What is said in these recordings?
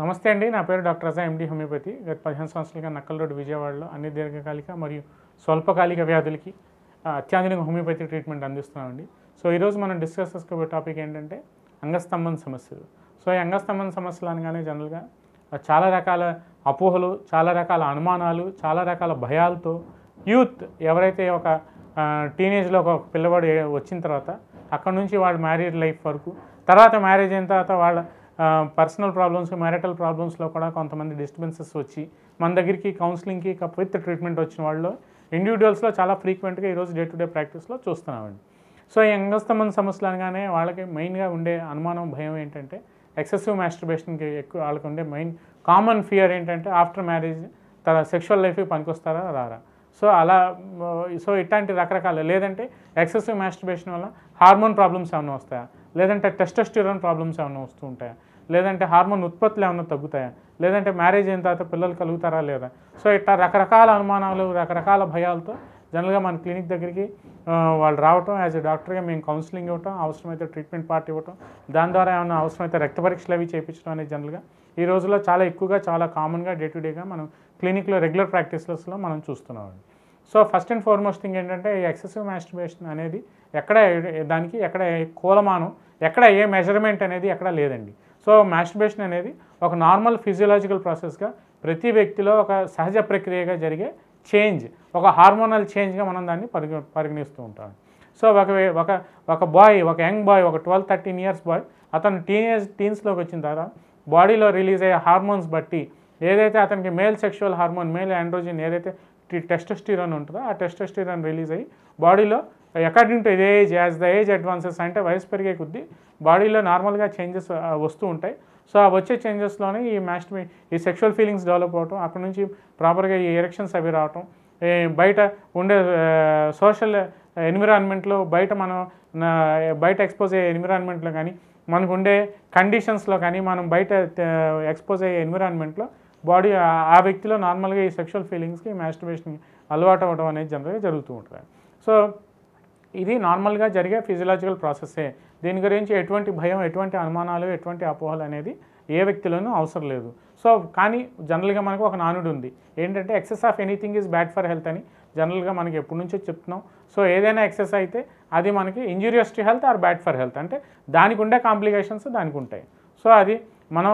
నమస్తే అండి నా పేరు డాక్టర్ అజా ఎండి హోమియోపతి గత పదిహేను సంవత్సరాలుగా నక్కల్ రోడ్డు విజయవాడలో అన్ని దీర్ఘకాలిక మరియు స్వల్పకాలిక వ్యాధులకి అత్యాధునిక హోమియోపతి ట్రీట్మెంట్ అందిస్తున్నామండి సో ఈరోజు మనం డిస్కస్ చేసుకోబోయే టాపిక్ ఏంటంటే అంగస్తంభన సమస్యలు సో ఈ అంగస్తంభన సమస్యలు అనగానే జనరల్గా చాలా రకాల అపోహలు చాలా రకాల అనుమానాలు చాలా రకాల భయాలతో యూత్ ఎవరైతే ఒక టీనేజ్లో ఒక పిల్లవాడు వచ్చిన తర్వాత అక్కడ నుంచి వాడు మ్యారీడ్ లైఫ్ వరకు తర్వాత మ్యారేజ్ అయిన తర్వాత వాళ్ళ పర్సనల్ ప్రాబ్లమ్స్ మ్యారిటల్ ప్రాబ్లమ్స్లో కూడా కొంతమంది డిస్టర్బెన్సెస్ వచ్చి మన దగ్గరికి కౌన్సిలింగ్కి విత్ ట్రీట్మెంట్ వచ్చిన వాళ్ళు ఇండివిజువల్స్లో చాలా ఫ్రీక్వెంట్గా ఈరోజు డే టు డే ప్రాక్టీస్లో చూస్తున్నామండి సో ఈ అంగస్తమన సమస్యలు అనగానే వాళ్ళకి మెయిన్గా ఉండే అనుమానం భయం ఏంటంటే ఎక్సెసివ్ మాస్టర్బేషన్కి ఎక్కువ వాళ్ళకి ఉండే మెయిన్ కామన్ ఫియర్ ఏంటంటే ఆఫ్టర్ మ్యారేజ్ తన సెక్షువల్ లైఫ్కి పనికొస్తారా రారా సో అలా సో ఇట్లాంటి రకరకాల లేదంటే ఎక్సెసివ్ మాస్టర్బేషన్ వల్ల హార్మోన్ ప్రాబ్లమ్స్ ఏమైనా వస్తాయా లేదంటే టెస్టోస్టిరోన్ ప్రాబ్లమ్స్ ఏమైనా వస్తూ ఉంటాయా లేదంటే హార్మోన్ ఉత్పత్తులు ఏమైనా తగ్గుతాయా లేదంటే మ్యారేజ్ అయిన తర్వాత పిల్లలు కలుగుతారా లేదా సో ఇట్లా రకరకాల అనుమానాలు రకరకాల భయాలతో జనరల్గా మన క్లినిక్ దగ్గరికి వాళ్ళు రావటం యాజ్ ఎ డాక్టర్గా మేము కౌన్సిలింగ్ ఇవ్వటం అవసరమైతే ట్రీట్మెంట్ పార్ట్ ఇవ్వటం దాని ద్వారా ఏమైనా అవసరమైతే రక్త పరీక్షలు అవి చేయించడం అనేది జనరల్గా ఈ రోజుల్లో చాలా ఎక్కువగా చాలా కామన్గా డే టు డేగా మనం క్లినిక్లో రెగ్యులర్ ప్రాక్టీసెస్లో మనం చూస్తున్నాం so first and foremost thing ఏంటంటే ఈ ఎక్సెసివ్ మ్యాస్టిబేషన్ అనేది ఎక్కడ దానికి ఎక్కడ కూలమానం ఎక్కడ ఏ మెజర్మెంట్ అనేది ఎక్కడ లేదండి సో మాస్టర్బేషన్ అనేది ఒక నార్మల్ ఫిజియలాజికల్ ప్రాసెస్గా ప్రతి వ్యక్తిలో ఒక సహజ ప్రక్రియగా జరిగే చేంజ్ ఒక హార్మోనల్ చేంజ్గా మనం దాన్ని పరిగ పరిగణిస్తూ ఉంటాం సో ఒక ఒక ఒక బాయ్ ఒక యంగ్ బాయ్ ఒక ట్వెల్వ్ థర్టీన్ ఇయర్స్ బాయ్ అతను టీనేజ్ టీన్స్లోకి వచ్చిన తర్వాత బాడీలో రిలీజ్ అయ్యే హార్మోన్స్ బట్టి ఏదైతే అతనికి male sexual hormone male androgen ఏదైతే టెస్టోస్టిరాన్ ఉంటుందో ఆ టెస్టోస్టిరాన్ రిలీజ్ అయ్యి బాడీలో according to age as the age advances అంటే వయసు పెరిగే కొద్దీ బాడీలో నార్మల్గా చేంజెస్ వస్తూ ఉంటాయి సో ఆ వచ్చే చేంజెస్లోనే ఈ మ్యాస్టమి ఈ సెక్షువల్ ఫీలింగ్స్ డెవలప్ అవటం అక్కడి నుంచి ప్రాపర్గా ఈ ఎరక్షన్స్ అవి రావటం బయట ఉండే సోషల్ ఎన్విరాన్మెంట్లో బయట మనం బయట ఎక్స్పోజ్ అయ్యే ఎన్విరాన్మెంట్లో కానీ మనకు ఉండే కండిషన్స్లో కానీ మనం బయట ఎక్స్పోజ్ అయ్యే ఎన్విరాన్మెంట్లో బాడీ ఆ వ్యక్తిలో నార్మల్గా ఈ సెక్షువల్ ఫీలింగ్స్కి మ్యాస్టర్బేషన్ అలవాటు అవ్వడం అనేది జనరల్గా జరుగుతూ ఉంటుంది సో ఇది నార్మల్గా జరిగే ఫిజియలాజికల్ ప్రాసెస్సే దీని గురించి ఎటువంటి భయం ఎటువంటి అనుమానాలు ఎటువంటి అపోహలు అనేది ఏ వ్యక్తిలోనూ అవసరం లేదు సో కానీ జనరల్గా మనకు ఒక నానుడు ఉంది ఏంటంటే excess of anything is bad for health అని జనరల్గా మనకి ఎప్పటి నుంచో చెప్తున్నాం సో ఏదైనా ఎక్సెస్ అయితే అది మనకి injurious to health or bad for health అంటే దానికి ఉండే కాంప్లికేషన్స్ దానికి ఉంటాయి సో అది మనం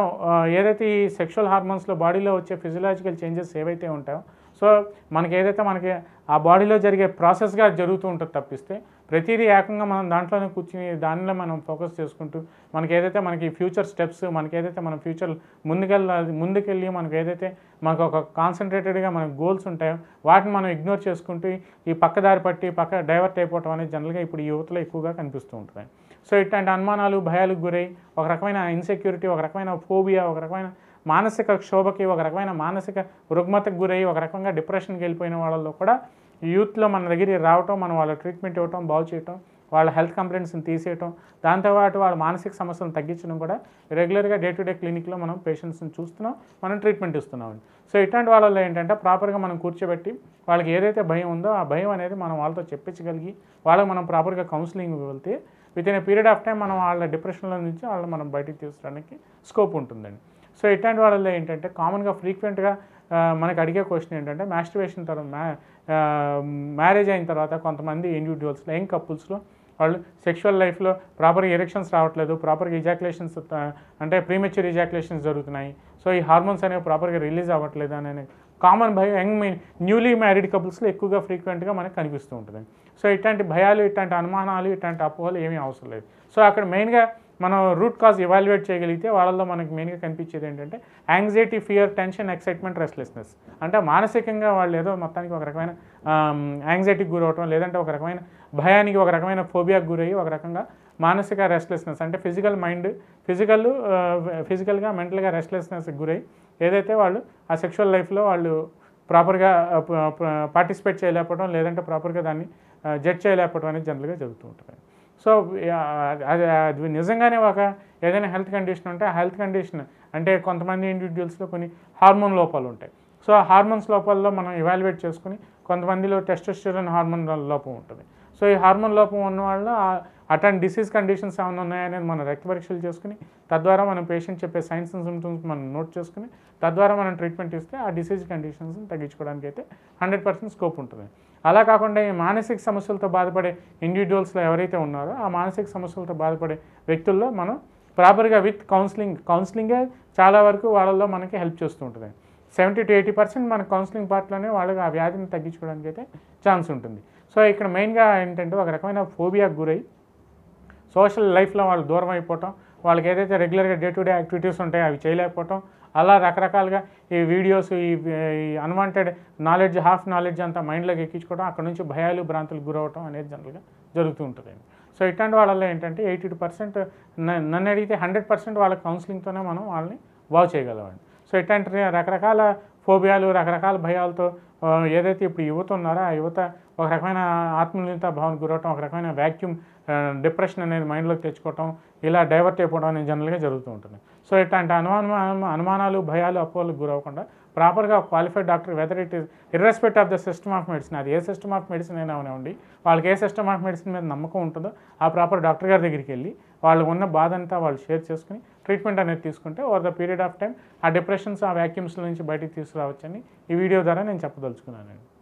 ఏదైతే ఈ సెక్షువల్ హార్మోన్స్లో బాడీలో వచ్చే ఫిజియలాజికల్ చేంజెస్ ఏవైతే ఉంటాయో సో మనకి ఏదైతే మనకి ఆ బాడీలో జరిగే ప్రాసెస్గా జరుగుతూ ఉంటుంది తప్పిస్తే ప్రతిదీ ఏకంగా మనం దాంట్లోనే కూర్చుని దానిలో మనం ఫోకస్ చేసుకుంటూ మనకి ఏదైతే మనకి ఫ్యూచర్ స్టెప్స్ మనకి ఏదైతే మన ఫ్యూచర్ ముందుకెళ్ళాలి ముందుకెళ్ళి మనకు ఏదైతే మనకు ఒక కాన్సన్ట్రేటెడ్గా మనకు గోల్స్ ఉంటాయో వాటిని మనం ఇగ్నోర్ చేసుకుంటూ ఈ పక్కదారి పట్టి పక్క డైవర్ట్ అయిపోవటం అనేది జనరల్గా ఇప్పుడు యువతలో ఎక్కువగా కనిపిస్తూ ఉంటుంది సో ఇట్లాంటి అనుమానాలు భయాలకు గురై ఒక రకమైన ఇన్సెక్యూరిటీ ఒక రకమైన ఫోబియా ఒక రకమైన మానసిక క్షోభకి ఒక రకమైన మానసిక రుగ్మతకు గురై ఒక రకంగా డిప్రెషన్కి వెళ్ళిపోయిన వాళ్ళలో కూడా యూత్లో మన దగ్గరికి రావటం మనం వాళ్ళ ట్రీట్మెంట్ ఇవ్వటం బాగు చేయటం వాళ్ళ హెల్త్ కంప్లైంట్స్ని తీసేయటం దాంతోపాటు వాళ్ళ మానసిక సమస్యలను తగ్గించడం కూడా రెగ్యులర్గా డే టు డే క్లినిక్లో మనం పేషెంట్స్ని చూస్తున్నాం మనం ట్రీట్మెంట్ ఇస్తున్నామండి సో ఇట్లాంటి వాళ్ళలో ఏంటంటే ప్రాపర్గా మనం కూర్చోబెట్టి వాళ్ళకి ఏదైతే భయం ఉందో ఆ భయం అనేది మనం వాళ్ళతో చెప్పించగలిగి వాళ్ళకి మనం ప్రాపర్గా కౌన్సిలింగ్ వెళ్తే within a period of time మనం వాళ్ళ డిప్రెషన్లో నుంచి వాళ్ళని మనం బయటికి తీసుకోవడానికి స్కోప్ ఉంటుందండి సో ఇట్లాంటి వాళ్ళలో ఏంటంటే కామన్గా ఫ్రీక్వెంట్గా మనకు అడిగే క్వశ్చన్ ఏంటంటే మ్యాస్టివేషన్ తర్వాత మ్యారేజ్ అయిన తర్వాత కొంతమంది ఇండివిజువల్స్లో యంగ్ కపుల్స్లో వాళ్ళు సెక్షువల్ లైఫ్లో ప్రాపర్ ఎరక్షన్స్ రావట్లేదు ప్రాపర్గా ఇజాక్యులేషన్స్ అంటే ప్రీమెచ్యూర్ ఇజాక్యులేషన్స్ జరుగుతున్నాయి సో ఈ హార్మోన్స్ అనేవి ప్రాపర్గా రిలీజ్ అవ్వట్లేదు అనే కామన్ భయం యంగ్ న్యూలీ మ్యారీడ్ కపుల్స్లో ఎక్కువగా ఫ్రీక్వెంట్గా మనకు కనిపిస్తూ ఉంటుంది సో ఇట్లాంటి భయాలు ఇట్లాంటి అనుమానాలు ఇట్లాంటి అపోహలు ఏమీ అవసరం లేదు సో అక్కడ మెయిన్గా మనం రూట్ కాజ్ ఇవాల్యుయేట్ చేయగలిగితే వాళ్ళల్లో మనకి మెయిన్గా కనిపించేది ఏంటంటే anxiety fear tension excitement restlessness అంటే మానసికంగా వాళ్ళు ఏదో మొత్తానికి ఒక రకమైన యాంగ్జైటీకి గురవటం లేదంటే ఒక రకమైన భయానికి ఒక రకమైన ఫోబియాకి గురయ్యి ఒక రకంగా మానసిక రెస్ట్లెస్నెస్ అంటే ఫిజికల్ మైండ్ ఫిజికల్ ఫిజికల్గా మెంటల్గా రెస్ట్లెస్నెస్కి గురయ్యి ఏదైతే వాళ్ళు ఆ సెక్షువల్ లైఫ్లో వాళ్ళు ప్రాపర్గా పార్టిసిపేట్ చేయలేకపోవడం లేదంటే ప్రాపర్గా దాన్ని జడ్జ్ చేయలేకపోవడం అనేది జనరల్గా జరుగుతూ ఉంటుంది సో అది నిజంగానే ఒక ఏదైనా హెల్త్ కండిషన్ ఉంటే ఆ హెల్త్ కండిషన్ అంటే కొంతమంది ఇండివిజువల్స్లో కొన్ని హార్మోన్ లోపాలు ఉంటాయి సో ఆ హార్మోన్స్ లోపాల్లో మనం ఇవాల్యుయేట్ చేసుకుని కొంతమందిలో టెస్టోస్టెరాన్ హార్మోన్ లోపం ఉంటుంది సో ఈ హార్మోన్ లోపం ఉన్న వాళ్ళు అటువంటి డిసీజ్ కండిషన్స్ ఏమైనా ఉన్నాయనేది మనం రక్త పరీక్షలు చేసుకుని తద్వారా మనం పేషెంట్ చెప్పే సైన్స్ అండ్ సిమ్టమ్స్ మనం నోట్ చేసుకుని తద్వారా మనం ట్రీట్మెంట్ ఇస్తే ఆ డిసీజ్ కండిషన్స్ని తగ్గించుకోవడానికి అయితే హండ్రెడ్ స్కోప్ ఉంటుంది అలా కాకుండా ఈ మానసిక సమస్యలతో బాధపడే ఇండివిజువల్స్లో ఎవరైతే ఉన్నారో ఆ మానసిక సమస్యలతో బాధపడే వ్యక్తుల్లో మనం ప్రాపర్గా విత్ కౌన్సిలింగ్ కౌన్సిలింగే చాలా వరకు వాళ్ళల్లో మనకి హెల్ప్ చేస్తూ ఉంటుంది సెవెంటీ టు ఎయిటీ పర్సెంట్ మన కౌన్సిలింగ్ పార్ట్లోనే వాళ్ళకి ఆ వ్యాధిని తగ్గించుకోవడానికి అయితే ఛాన్స్ ఉంటుంది సో ఇక్కడ మెయిన్గా ఏంటంటే ఒక రకమైన ఫోబియాకు గురై సోషల్ లైఫ్లో వాళ్ళు దూరం అయిపోవటం వాళ్ళకి ఏదైతే రెగ్యులర్గా డే టు డే యాక్టివిటీస్ ఉంటాయో అవి చేయలేకపోవటం అలా రకరకాలుగా ఈ వీడియోస్ ఈ అన్వాంటెడ్ నాలెడ్జ్ హాఫ్ నాలెడ్జ్ అంతా మైండ్లోకి ఎక్కించుకోవడం అక్కడ నుంచి భయాలు భ్రాంతులు గురవటం అనేది జనరల్గా జరుగుతూ ఉంటుంది సో ఇట్లాంటి వాళ్ళల్లో ఏంటంటే ఎయిటీ పర్సెంట్ నన్ను అడిగితే హండ్రెడ్ పర్సెంట్ వాళ్ళ కౌన్సిలింగ్తోనే మనం వాళ్ళని బాగు చేయగలమండి సో ఇట్లాంటి రకరకాల ఫోబియాలు రకరకాల భయాలతో ఏదైతే ఇప్పుడు యువత ఉన్నారో ఆ యువత ఒక రకమైన ఆత్మనిర్త భావనకు గురవటం ఒక రకమైన వ్యాక్యూమ్ డిప్రెషన్ అనేది మైండ్లోకి తెచ్చుకోవటం ఇలా డైవర్ట్ అయిపోవడం అనేది జనరల్గా జరుగుతూ ఉంటుంది సో ఇట్లాంటి అనుమానం అనుమానాలు భయాలు అపోహలకు గురవకుండా ప్రాపర్గా qualified doctor whether it is irrespective of the system of medicine అది ఏ సిస్టమ్ ఆఫ్ మెడిసిన్ అయినా ఉండి వాళ్ళకి ఏ సిస్టమ్ ఆఫ్ మెడిసిన్ మీద నమ్మకం ఉంటుందో ఆ ప్రాపర్ డాక్టర్ గారి దగ్గరికి వెళ్ళి వాళ్ళకు ఉన్న బాధ అంతా వాళ్ళు షేర్ చేసుకుని ట్రీట్మెంట్ అనేది తీసుకుంటే over the period of time ఆ డిప్రెషన్స్ ఆ వ్యాక్యూమ్స్ నుంచి బయటికి తీసుకురావచ్చని ఈ వీడియో ద్వారా నేను చెప్పదలుచుకున్నానండి